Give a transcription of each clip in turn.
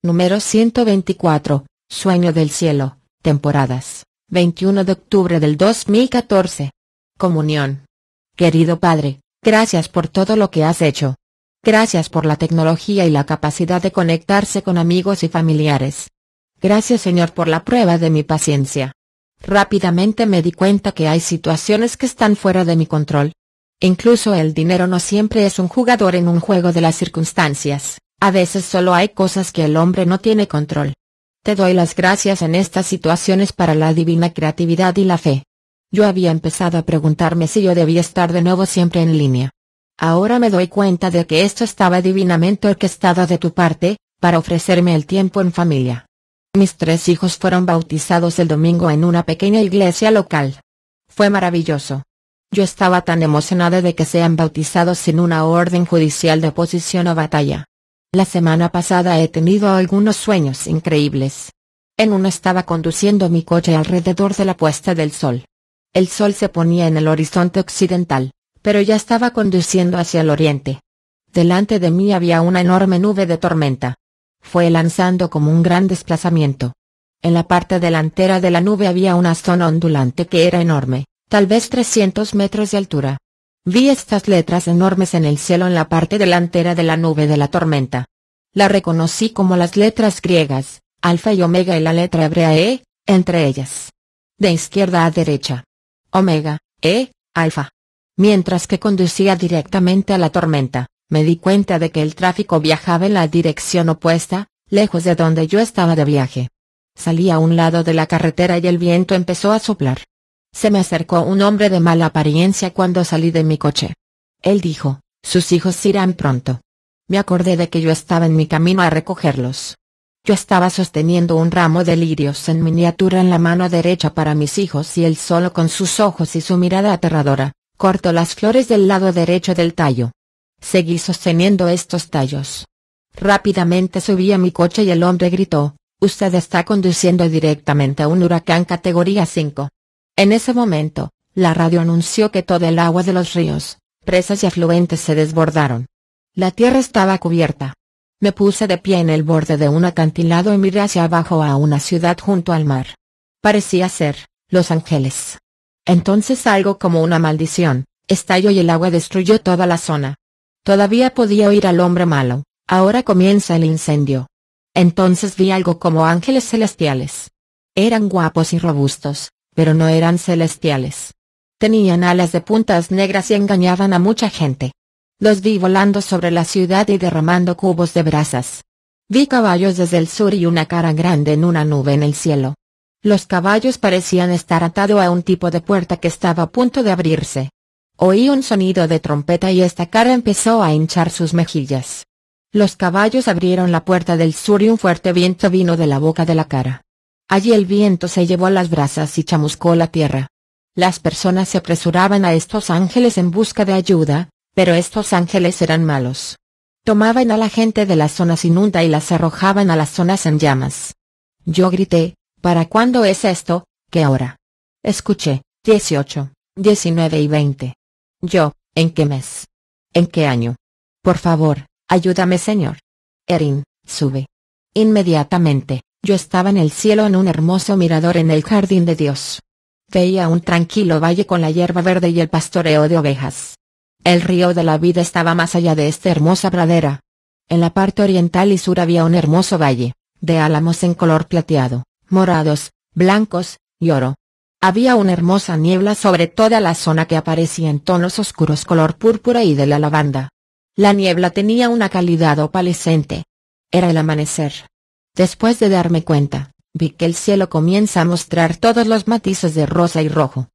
Número 124, Sueño del Cielo, temporadas, 21 de octubre del 2014. Comunión. Querido Padre, gracias por todo lo que has hecho. Gracias por la tecnología y la capacidad de conectarse con amigos y familiares. Gracias Señor por la prueba de mi paciencia. Rápidamente me di cuenta que hay situaciones que están fuera de mi control. Incluso el dinero no siempre es un jugador en un juego de las circunstancias. A veces solo hay cosas que el hombre no tiene control. Te doy las gracias en estas situaciones para la divina creatividad y la fe. Yo había empezado a preguntarme si yo debía estar de nuevo siempre en línea. Ahora me doy cuenta de que esto estaba divinamente orquestado de tu parte, para ofrecerme el tiempo en familia. Mis tres hijos fueron bautizados el domingo en una pequeña iglesia local. Fue maravilloso. Yo estaba tan emocionada de que sean bautizados sin una orden judicial de oposición o batalla. La semana pasada he tenido algunos sueños increíbles. En uno estaba conduciendo mi coche alrededor de la puesta del sol. El sol se ponía en el horizonte occidental, pero ya estaba conduciendo hacia el oriente. Delante de mí había una enorme nube de tormenta. Fue lanzando como un gran desplazamiento. En la parte delantera de la nube había una zona ondulante que era enorme, tal vez 300 metros de altura. Vi estas letras enormes en el cielo en la parte delantera de la nube de la tormenta. La reconocí como las letras griegas, alfa y omega y la letra hebrea E, entre ellas. De izquierda a derecha. Omega, E, alfa. Mientras que conducía directamente a la tormenta, me di cuenta de que el tráfico viajaba en la dirección opuesta, lejos de donde yo estaba de viaje. Salí a un lado de la carretera y el viento empezó a soplar. Se me acercó un hombre de mala apariencia cuando salí de mi coche. Él dijo, sus hijos irán pronto. Me acordé de que yo estaba en mi camino a recogerlos. Yo estaba sosteniendo un ramo de lirios en miniatura en la mano derecha para mis hijos y él solo con sus ojos y su mirada aterradora, cortó las flores del lado derecho del tallo. Seguí sosteniendo estos tallos. Rápidamente subí a mi coche y el hombre gritó, usted está conduciendo directamente a un huracán categoría 5. En ese momento, la radio anunció que todo el agua de los ríos, presas y afluentes se desbordaron. La tierra estaba cubierta. Me puse de pie en el borde de un acantilado y miré hacia abajo a una ciudad junto al mar. Parecía ser, Los Ángeles. Entonces algo como una maldición, estalló y el agua destruyó toda la zona. Todavía podía oír al hombre malo, ahora comienza el incendio. Entonces vi algo como ángeles celestiales. Eran guapos y robustos, pero no eran celestiales. Tenían alas de puntas negras y engañaban a mucha gente. Los vi volando sobre la ciudad y derramando cubos de brasas. Vi caballos desde el sur y una cara grande en una nube en el cielo. Los caballos parecían estar atado a un tipo de puerta que estaba a punto de abrirse. Oí un sonido de trompeta y esta cara empezó a hinchar sus mejillas. Los caballos abrieron la puerta del sur y un fuerte viento vino de la boca de la cara. Allí el viento se llevó a las brasas y chamuscó la tierra. Las personas se apresuraban a estos ángeles en busca de ayuda, pero estos ángeles eran malos. Tomaban a la gente de las zonas inunda y las arrojaban a las zonas en llamas. Yo grité, ¿para cuándo es esto? ¿Qué hora? Escuché, 18, 19 y 20. Yo, ¿en qué mes? ¿En qué año? Por favor, ayúdame señor. Erin, sube. Inmediatamente. Yo estaba en el cielo en un hermoso mirador en el jardín de Dios. Veía un tranquilo valle con la hierba verde y el pastoreo de ovejas. El río de la vida estaba más allá de esta hermosa pradera. En la parte oriental y sur había un hermoso valle, de álamos en color plateado, morados, blancos, y oro. Había una hermosa niebla sobre toda la zona que aparecía en tonos oscuros color púrpura y de la lavanda. La niebla tenía una calidad opalescente. Era el amanecer. Después de darme cuenta, vi que el cielo comienza a mostrar todos los matices de rosa y rojo.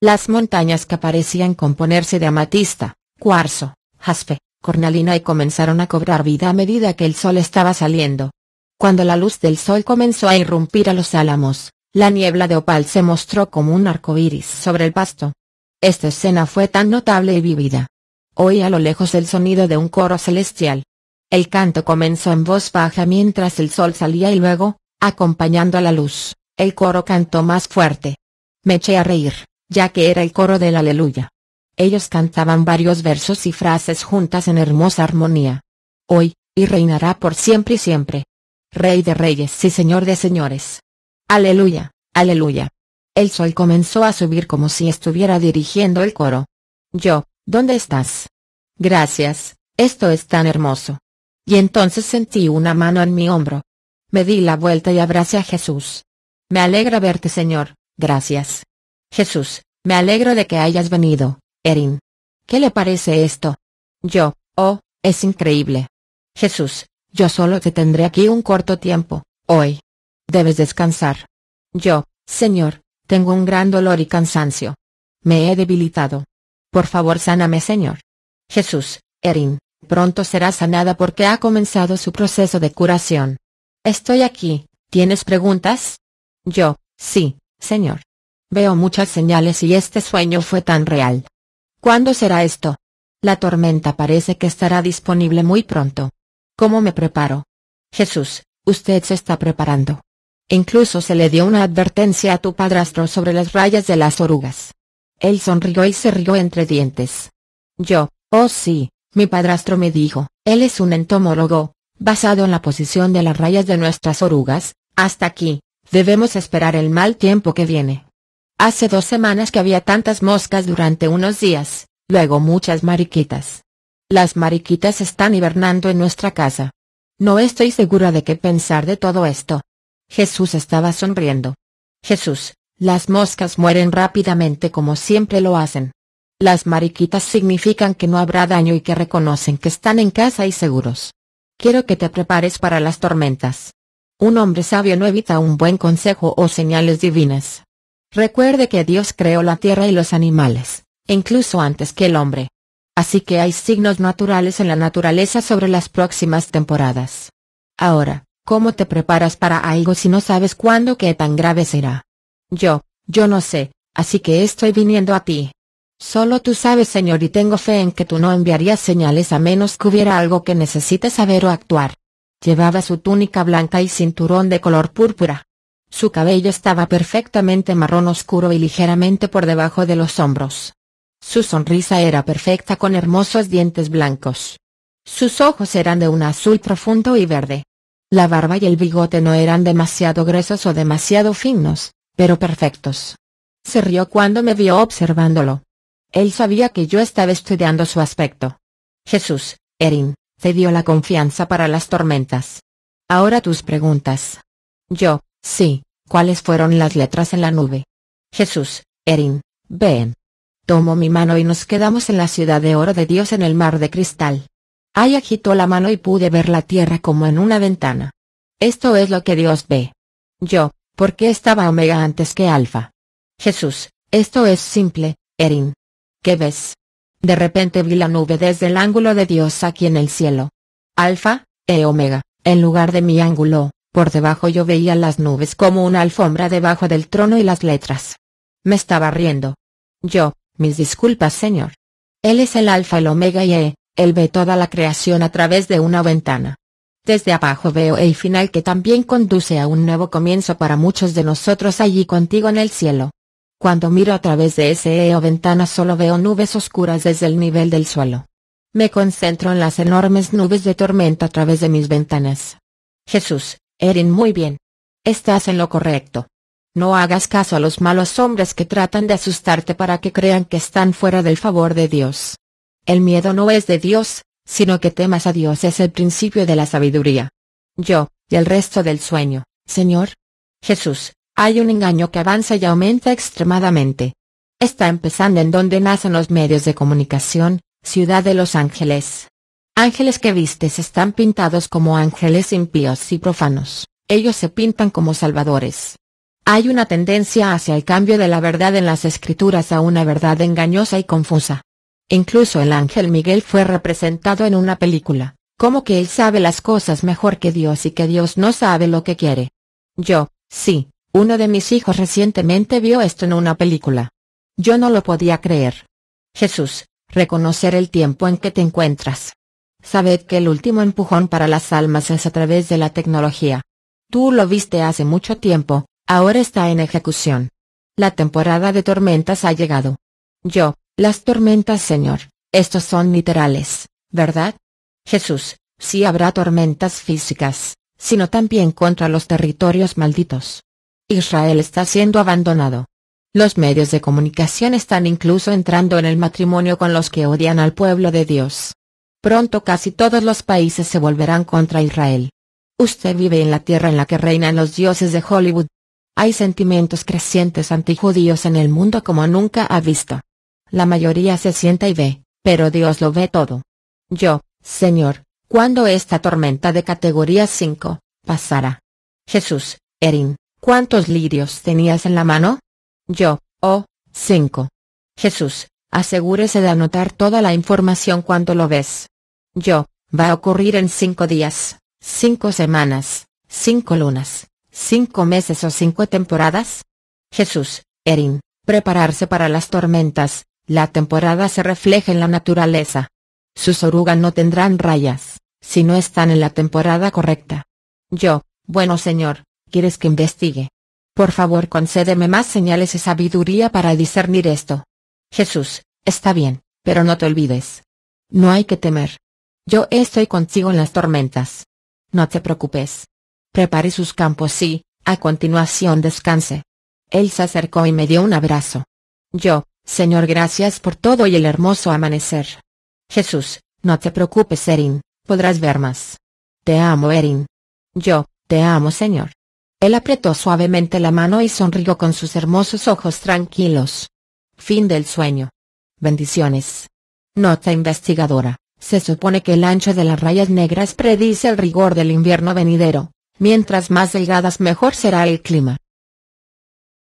Las montañas que parecían componerse de amatista, cuarzo, jaspe, cornalina y comenzaron a cobrar vida a medida que el sol estaba saliendo. Cuando la luz del sol comenzó a irrumpir a los álamos, la niebla de opal se mostró como un arco iris sobre el pasto. Esta escena fue tan notable y vívida. Oí a lo lejos el sonido de un coro celestial, el canto comenzó en voz baja mientras el sol salía y luego, acompañando a la luz, el coro cantó más fuerte. Me eché a reír, ya que era el coro del aleluya. Ellos cantaban varios versos y frases juntas en hermosa armonía. Hoy, y reinará por siempre y siempre. Rey de reyes y Señor de señores. Aleluya, aleluya. El sol comenzó a subir como si estuviera dirigiendo el coro. Yo, ¿dónde estás? Gracias, esto es tan hermoso. Y entonces sentí una mano en mi hombro. Me di la vuelta y abracé a Jesús. Me alegra verte, Señor, gracias. Jesús, me alegro de que hayas venido, Erin. ¿Qué le parece esto? Yo, oh, es increíble. Jesús, yo solo te tendré aquí un corto tiempo, hoy. Debes descansar. Yo, Señor, tengo un gran dolor y cansancio. Me he debilitado. Por favor, sáname, Señor. Jesús, Erin, Pronto será sanada porque ha comenzado su proceso de curación. Estoy aquí, ¿tienes preguntas? Yo, sí, señor. Veo muchas señales y este sueño fue tan real. ¿Cuándo será esto? La tormenta parece que estará disponible muy pronto. ¿Cómo me preparo? Jesús, usted se está preparando. Incluso se le dio una advertencia a tu padrastro sobre las rayas de las orugas. Él sonrió y se rió entre dientes. Yo, oh sí, mi padrastro me dijo, él es un entomólogo, basado en la posición de las rayas de nuestras orugas, hasta aquí, debemos esperar el mal tiempo que viene. Hace dos semanas que había tantas moscas durante unos días, luego muchas mariquitas. Las mariquitas están hibernando en nuestra casa. No estoy segura de qué pensar de todo esto. Jesús estaba sonriendo. Jesús, las moscas mueren rápidamente como siempre lo hacen. Las mariquitas significan que no habrá daño y que reconocen que están en casa y seguros. Quiero que te prepares para las tormentas. Un hombre sabio no evita un buen consejo o señales divinas. Recuerde que Dios creó la tierra y los animales, incluso antes que el hombre. Así que hay signos naturales en la naturaleza sobre las próximas temporadas. Ahora, ¿cómo te preparas para algo si no sabes cuándo qué tan grave será? Yo, yo no sé, así que estoy viniendo a ti. Solo tú sabes Señor y tengo fe en que tú no enviarías señales a menos que hubiera algo que necesite saber o actuar. Llevaba su túnica blanca y cinturón de color púrpura. Su cabello estaba perfectamente marrón oscuro y ligeramente por debajo de los hombros. Su sonrisa era perfecta con hermosos dientes blancos. Sus ojos eran de un azul profundo y verde. La barba y el bigote no eran demasiado gruesos o demasiado finos, pero perfectos. Se rió cuando me vio observándolo. Él sabía que yo estaba estudiando su aspecto. Jesús, Erin, te dio la confianza para las tormentas. Ahora tus preguntas. Yo, sí, ¿cuáles fueron las letras en la nube? Jesús, Erin, ven. Tomo mi mano y nos quedamos en la ciudad de oro de Dios en el mar de cristal. Ay agitó la mano y pude ver la tierra como en una ventana. Esto es lo que Dios ve. Yo, ¿por qué estaba Omega antes que Alfa? Jesús, esto es simple, Erin, ¿Qué ves? De repente vi la nube desde el ángulo de Dios aquí en el cielo. Alfa, e omega, en lugar de mi ángulo, por debajo yo veía las nubes como una alfombra debajo del trono y las letras. Me estaba riendo. Yo, mis disculpas señor. Él es el alfa el omega y e, él ve toda la creación a través de una ventana. Desde abajo veo el final que también conduce a un nuevo comienzo para muchos de nosotros allí contigo en el cielo. Cuando miro a través de ese e o ventana solo veo nubes oscuras desde el nivel del suelo. Me concentro en las enormes nubes de tormenta a través de mis ventanas. Jesús, Erin muy bien. Estás en lo correcto. No hagas caso a los malos hombres que tratan de asustarte para que crean que están fuera del favor de Dios. El miedo no es de Dios, sino que temas a Dios es el principio de la sabiduría. Yo, y el resto del sueño, Señor. Jesús, hay un engaño que avanza y aumenta extremadamente. Está empezando en donde nacen los medios de comunicación, ciudad de Los Ángeles. Ángeles que vistes están pintados como ángeles impíos y profanos, ellos se pintan como salvadores. Hay una tendencia hacia el cambio de la verdad en las escrituras a una verdad engañosa y confusa. Incluso el ángel Miguel fue representado en una película, como que él sabe las cosas mejor que Dios y que Dios no sabe lo que quiere. Yo, sí, uno de mis hijos recientemente vio esto en una película. Yo no lo podía creer. Jesús, reconocer el tiempo en que te encuentras. Sabed que el último empujón para las almas es a través de la tecnología. Tú lo viste hace mucho tiempo, ahora está en ejecución. La temporada de tormentas ha llegado. Yo, las tormentas Señor, estos son literales, ¿verdad? Jesús, sí habrá tormentas físicas, sino también contra los territorios malditos. Israel está siendo abandonado. Los medios de comunicación están incluso entrando en el matrimonio con los que odian al pueblo de Dios. Pronto casi todos los países se volverán contra Israel. Usted vive en la tierra en la que reinan los dioses de Hollywood. Hay sentimientos crecientes antijudíos en el mundo como nunca ha visto. La mayoría se sienta y ve, pero Dios lo ve todo. Yo, Señor, ¿cuándo esta tormenta de categoría 5, pasará. Jesús, Erin. ¿Cuántos lirios tenías en la mano? Yo, oh, cinco. Jesús, asegúrese de anotar toda la información cuando lo ves. Yo, va a ocurrir en cinco días, cinco semanas, cinco lunas, cinco meses o cinco temporadas. Jesús, Erin, prepararse para las tormentas, la temporada se refleja en la naturaleza. Sus orugas no tendrán rayas, si no están en la temporada correcta. Yo, bueno señor, ¿Quieres que investigue? Por favor, concédeme más señales y sabiduría para discernir esto. Jesús, está bien, pero no te olvides. No hay que temer. Yo estoy contigo en las tormentas. No te preocupes. Prepare sus campos y, a continuación, descanse. Él se acercó y me dio un abrazo. Yo, Señor, gracias por todo y el hermoso amanecer. Jesús, no te preocupes, Erin, podrás ver más. Te amo, Erin. Yo, te amo, Señor. Él apretó suavemente la mano y sonrió con sus hermosos ojos tranquilos. Fin del sueño. Bendiciones. Nota investigadora. Se supone que el ancho de las rayas negras predice el rigor del invierno venidero. Mientras más delgadas mejor será el clima.